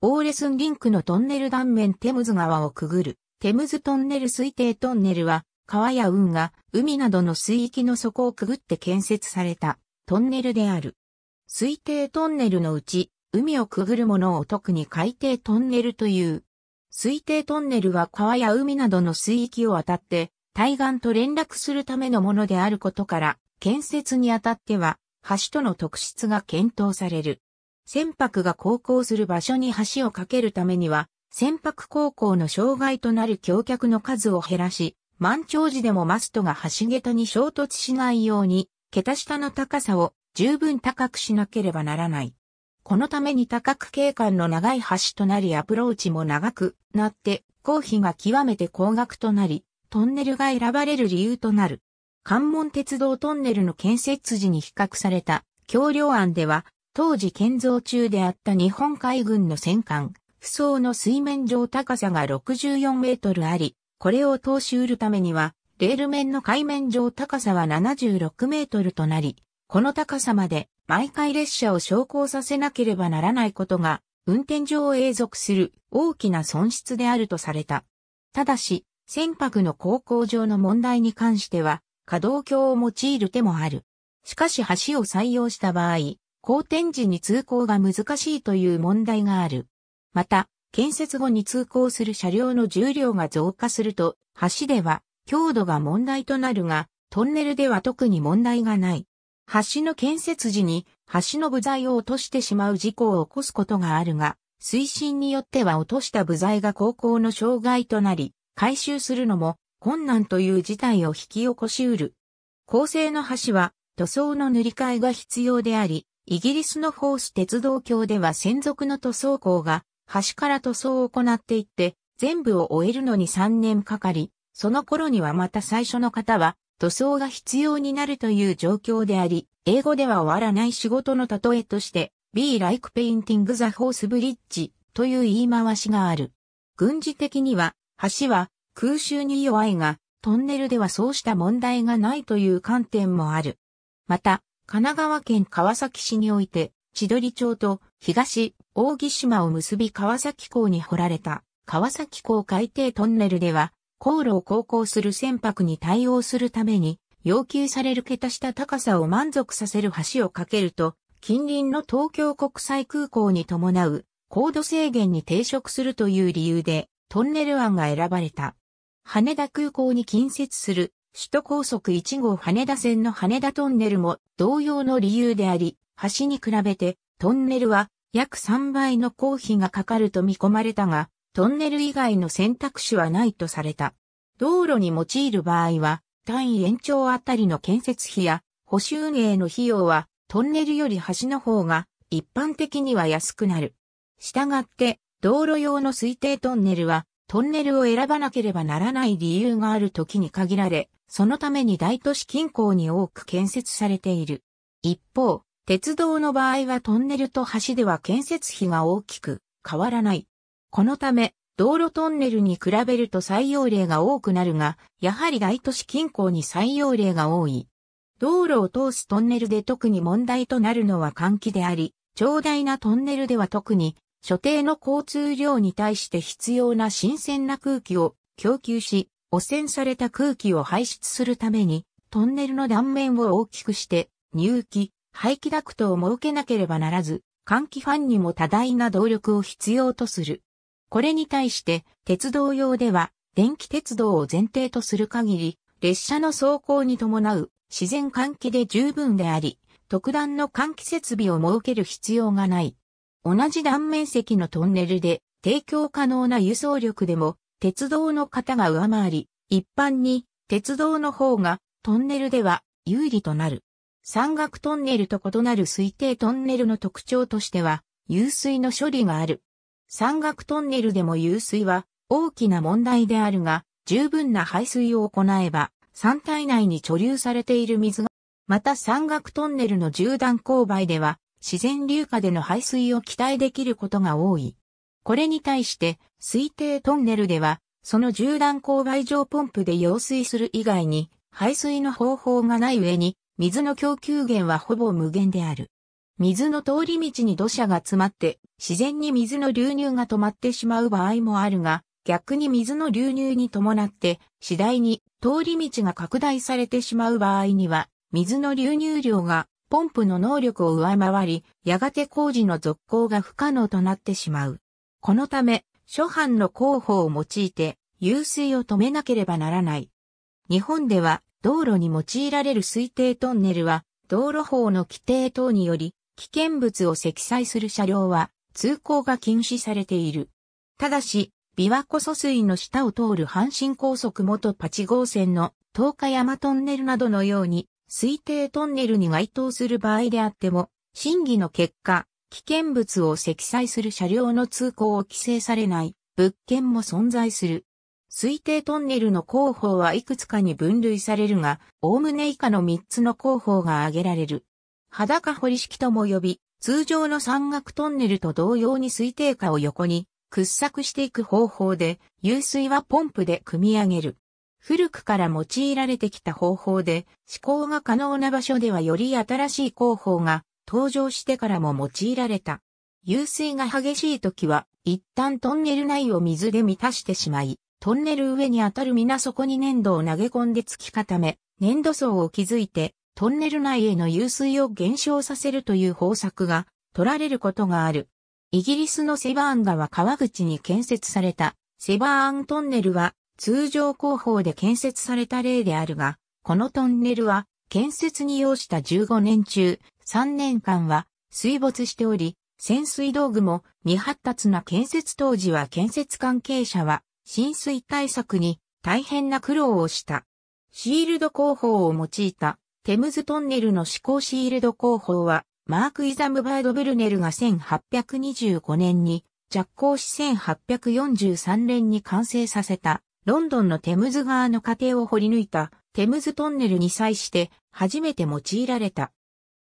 オーレスンリンクのトンネル断面テムズ川をくぐる、テムズトンネル推定トンネルは、川や運河、海などの水域の底をくぐって建設されたトンネルである。推定トンネルのうち、海をくぐるものを特に海底トンネルという。推定トンネルは川や海などの水域を渡って、対岸と連絡するためのものであることから、建設にあたっては、橋との特質が検討される。船舶が航行する場所に橋を架けるためには、船舶航行の障害となる橋脚の数を減らし、満潮時でもマストが橋桁に衝突しないように、桁下の高さを十分高くしなければならない。このために高く景観の長い橋となりアプローチも長くなって、工費が極めて高額となり、トンネルが選ばれる理由となる。関門鉄道トンネルの建設時に比較された橋梁案では、当時建造中であった日本海軍の戦艦、不装の水面上高さが64メートルあり、これを通し得るためには、レール面の海面上高さは76メートルとなり、この高さまで毎回列車を昇降させなければならないことが、運転上を永続する大きな損失であるとされた。ただし、船舶の航行上の問題に関しては、可動橋を用いる手もある。しかし橋を採用した場合、好転時に通行が難しいという問題がある。また、建設後に通行する車両の重量が増加すると、橋では強度が問題となるが、トンネルでは特に問題がない。橋の建設時に橋の部材を落としてしまう事故を起こすことがあるが、推進によっては落とした部材が高校の障害となり、回収するのも困難という事態を引き起こしうる。構成の橋は塗装の塗り替えが必要であり、イギリスのホース鉄道橋では専属の塗装工が橋から塗装を行っていって、全部を終えるのに3年かかり、その頃にはまた最初の方は塗装が必要になるという状況であり、英語では終わらない仕事の例えとして、be like painting the horse bridge という言い回しがある。軍事的には、橋は空襲に弱いが、トンネルではそうした問題がないという観点もある。また、神奈川県川崎市において、千鳥町と東、大木島を結び川崎港に掘られた、川崎港海底トンネルでは、航路を航行する船舶に対応するために、要求される桁した高さを満足させる橋を架けると、近隣の東京国際空港に伴う高度制限に抵触するという理由でトンネル案が選ばれた。羽田空港に近接する首都高速1号羽田線の羽田トンネルも同様の理由であり、橋に比べてトンネルは約3倍の公費がかかると見込まれたが、トンネル以外の選択肢はないとされた。道路に用いる場合は、単位延長あたりの建設費や補修運営の費用はトンネルより橋の方が一般的には安くなる。したがって、道路用の推定トンネルはトンネルを選ばなければならない理由がある時に限られ、そのために大都市近郊に多く建設されている。一方、鉄道の場合はトンネルと橋では建設費が大きく変わらない。このため、道路トンネルに比べると採用例が多くなるが、やはり大都市近郊に採用例が多い。道路を通すトンネルで特に問題となるのは換気であり、長大なトンネルでは特に、所定の交通量に対して必要な新鮮な空気を供給し、汚染された空気を排出するために、トンネルの断面を大きくして、入気、排気ダクトを設けなければならず、換気ファンにも多大な動力を必要とする。これに対して、鉄道用では、電気鉄道を前提とする限り、列車の走行に伴う自然換気で十分であり、特段の換気設備を設ける必要がない。同じ断面積のトンネルで提供可能な輸送力でも鉄道の方が上回り、一般に鉄道の方がトンネルでは有利となる。山岳トンネルと異なる推定トンネルの特徴としては、湧水の処理がある。山岳トンネルでも湧水は大きな問題であるが、十分な排水を行えば、山体内に貯留されている水が、また山岳トンネルの縦断勾配では、自然流下での排水を期待できることが多い。これに対して、推定トンネルでは、その縦断勾配上ポンプで用水する以外に、排水の方法がない上に、水の供給源はほぼ無限である。水の通り道に土砂が詰まって、自然に水の流入が止まってしまう場合もあるが、逆に水の流入に伴って、次第に通り道が拡大されてしまう場合には、水の流入量がポンプの能力を上回り、やがて工事の続行が不可能となってしまう。このため、諸藩の候補を用いて、遊水を止めなければならない。日本では、道路に用いられる推定トンネルは、道路法の規定等により、危険物を積載する車両は、通行が禁止されている。ただし、琵琶湖疎水の下を通る阪神高速元八号線の東海山トンネルなどのように、推定トンネルに該当する場合であっても、審議の結果、危険物を積載する車両の通行を規制されない物件も存在する。推定トンネルの工法はいくつかに分類されるが、おおむね以下の3つの工法が挙げられる。裸り式とも呼び、通常の山岳トンネルと同様に推定下を横に掘削していく方法で、湧水はポンプで組み上げる。古くから用いられてきた方法で、思考が可能な場所ではより新しい工法が登場してからも用いられた。湧水が激しい時は、一旦トンネル内を水で満たしてしまい、トンネル上に当たるそ底に粘土を投げ込んで突き固め、粘土層を築いて、トンネル内への湧水を減少させるという方策が取られることがある。イギリスのセバーン川川口に建設されたセバーントンネルは通常工法で建設された例であるが、このトンネルは建設に要した15年中3年間は水没しており、潜水道具も未発達な建設当時は建設関係者は浸水対策に大変な苦労をした。シールド工法を用いたテムズトンネルの試行シールド工法はマーク・イザムバード・ブルネルが1825年に着工し1843年に完成させたロンドンのテムズ川の過程を掘り抜いたテムズトンネルに際して初めて用いられた。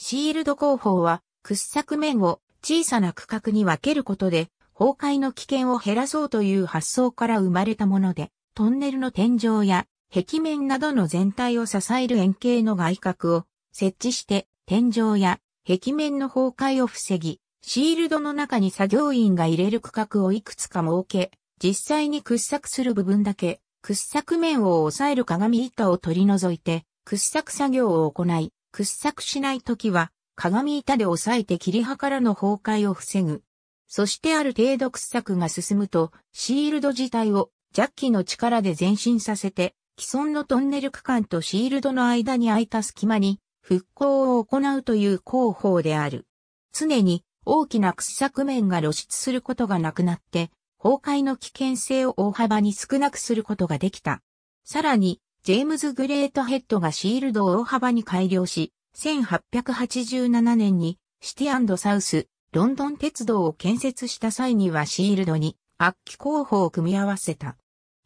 シールド工法は掘削面を小さな区画に分けることで崩壊の危険を減らそうという発想から生まれたもので、トンネルの天井や壁面などの全体を支える円形の外角を設置して天井や壁面の崩壊を防ぎ、シールドの中に作業員が入れる区画をいくつか設け、実際に掘削する部分だけ、掘削面を抑える鏡板を取り除いて、掘削作業を行い、掘削しないときは、鏡板で押さえて切り刃からの崩壊を防ぐ。そしてある程度掘削が進むと、シールド自体をジャッキの力で前進させて、既存のトンネル区間とシールドの間に空いた隙間に復興を行うという工法である。常に大きな掘削面が露出することがなくなって、崩壊の危険性を大幅に少なくすることができた。さらに、ジェームズ・グレートヘッドがシールドを大幅に改良し、1887年にシティサウス、ロンドン鉄道を建設した際にはシールドに圧気工法を組み合わせた。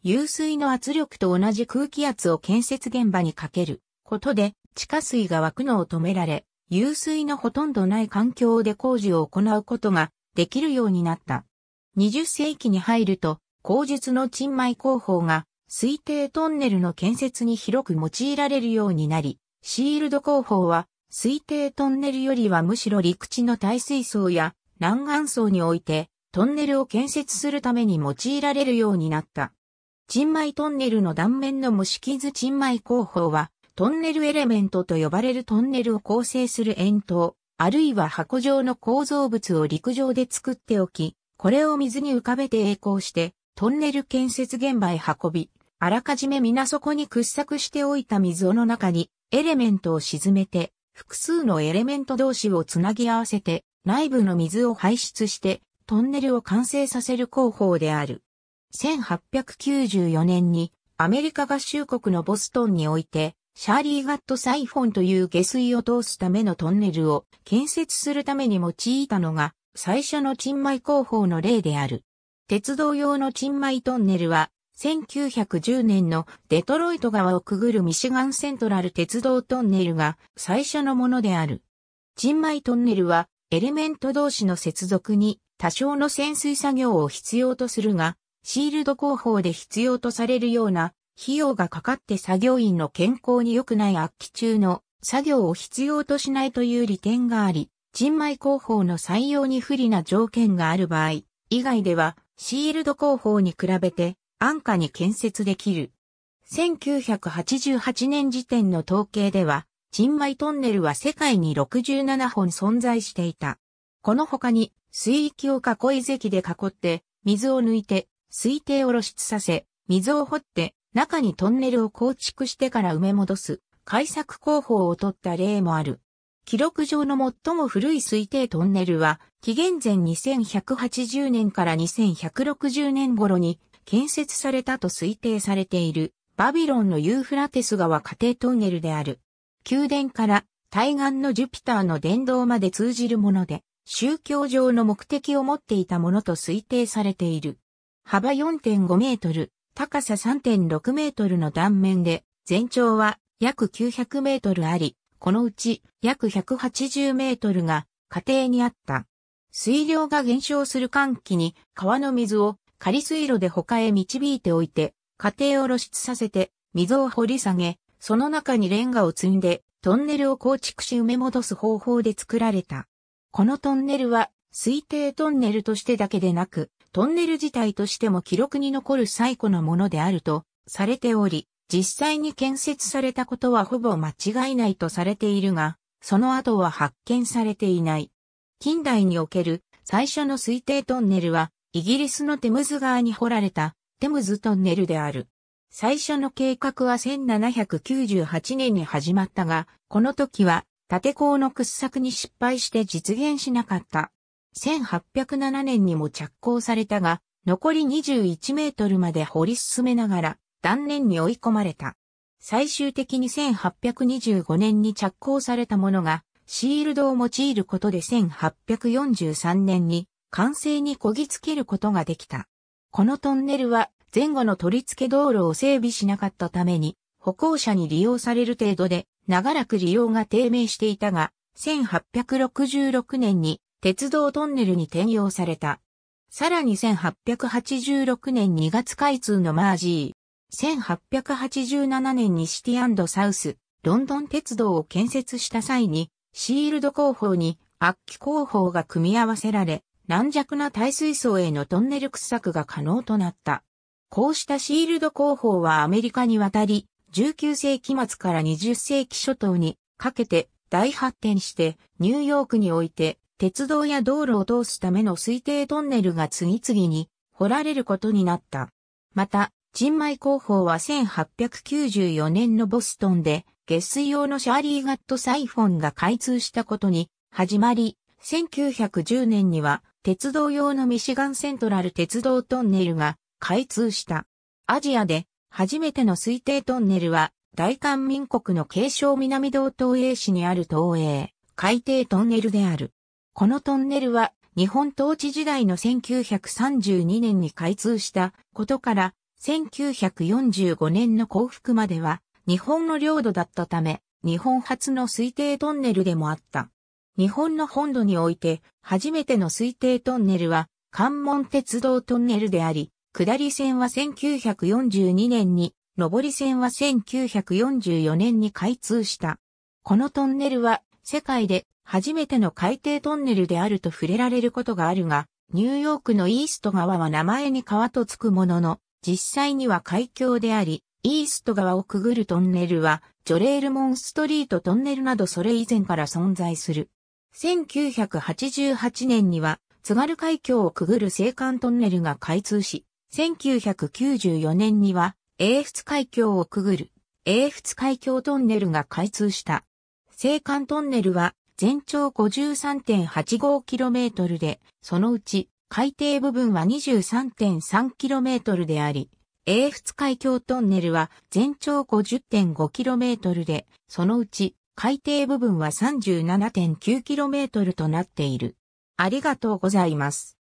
湧水の圧力と同じ空気圧を建設現場にかけることで地下水が湧くのを止められ、湧水のほとんどない環境で工事を行うことができるようになった。20世紀に入ると、工術の沈米工法が推定トンネルの建設に広く用いられるようになり、シールド工法は推定トンネルよりはむしろ陸地の耐水層や南岸層においてトンネルを建設するために用いられるようになった。チンマイトンネルの断面の模式図チンマイ工法はトンネルエレメントと呼ばれるトンネルを構成する円筒、あるいは箱状の構造物を陸上で作っておき、これを水に浮かべて栄光して、トンネル建設現場へ運び、あらかじめ皆底に掘削しておいた溝の中にエレメントを沈めて、複数のエレメント同士をつなぎ合わせて、内部の水を排出して、トンネルを完成させる工法である。1894年にアメリカ合衆国のボストンにおいて、シャーリーガットサイフォンという下水を通すためのトンネルを建設するために用いたのが最初の沈米工法の例である。鉄道用の沈米トンネルは1910年のデトロイト川をくぐるミシガンセントラル鉄道トンネルが最初のものである。人米トンネルはエレメント同士の接続に多少の潜水作業を必要とするが、シールド工法で必要とされるような費用がかかって作業員の健康に良くない悪気中の作業を必要としないという利点があり、人米工法の採用に不利な条件がある場合、以外ではシールド工法に比べて安価に建設できる。1988年時点の統計では、チンマイトンネルは世界に67本存在していた。この他に、水域を囲い堰で囲って、水を抜いて、水底を露出させ、水を掘って、中にトンネルを構築してから埋め戻す、開削工法を取った例もある。記録上の最も古い推定トンネルは、紀元前2180年から2160年頃に建設されたと推定されているバビロンのユーフラテス川家庭トンネルである。宮殿から対岸のジュピターの殿堂まで通じるもので、宗教上の目的を持っていたものと推定されている。幅4.5メートル、高さ3.6メートルの断面で、全長は約900メートルあり、このうち約180メートルが家庭にあった。水量が減少する寒気に川の水を仮水路で他へ導いておいて、家庭を露出させて、溝を掘り下げ、その中にレンガを積んで、トンネルを構築し埋め戻す方法で作られた。このトンネルは、推定トンネルとしてだけでなく、トンネル自体としても記録に残る最古のものであると、されており、実際に建設されたことはほぼ間違いないとされているが、その後は発見されていない。近代における最初の推定トンネルはイギリスのテムズ川に掘られたテムズトンネルである。最初の計画は1798年に始まったが、この時は縦鋼の掘削に失敗して実現しなかった。1807年にも着工されたが、残り21メートルまで掘り進めながら断念に追い込まれた。最終的に1825年に着工されたものが、シールドを用いることで1843年に完成にこぎつけることができた。このトンネルは前後の取り付け道路を整備しなかったために歩行者に利用される程度で長らく利用が低迷していたが、1866年に鉄道トンネルに転用された。さらに1886年2月開通のマージー、1887年にシティサウス、ロンドン鉄道を建設した際に、シールド工法に圧気工法が組み合わせられ、軟弱な耐水槽へのトンネル掘削が可能となった。こうしたシールド工法はアメリカに渡り、19世紀末から20世紀初頭にかけて大発展してニューヨークにおいて鉄道や道路を通すための推定トンネルが次々に掘られることになった。また、沈米工法は1894年のボストンで下水用のシャーリーガットサイフォンが開通したことに始まり、1910年には鉄道用のミシガンセントラル鉄道トンネルが開通した。アジアで初めての推定トンネルは大韓民国の継承南道東映市にある東映海底トンネルである。このトンネルは日本統治時代の1932年に開通したことから1945年の幸福までは日本の領土だったため日本初の推定トンネルでもあった。日本の本土において、初めての推定トンネルは、関門鉄道トンネルであり、下り線は1942年に、上り線は1944年に開通した。このトンネルは、世界で初めての海底トンネルであると触れられることがあるが、ニューヨークのイースト川は名前に川とつくものの、実際には海峡であり、イースト川をくぐるトンネルは、ジョレールモンストリートトンネルなどそれ以前から存在する。1988年には津軽海峡をくぐる青函トンネルが開通し、1994年には英仏海峡をくぐる英仏海峡トンネルが開通した。青函トンネルは全長 53.85km で、そのうち海底部分は 23.3km であり、英仏海峡トンネルは全長 50.5km で、そのうち海底部分は 37.9km となっている。ありがとうございます。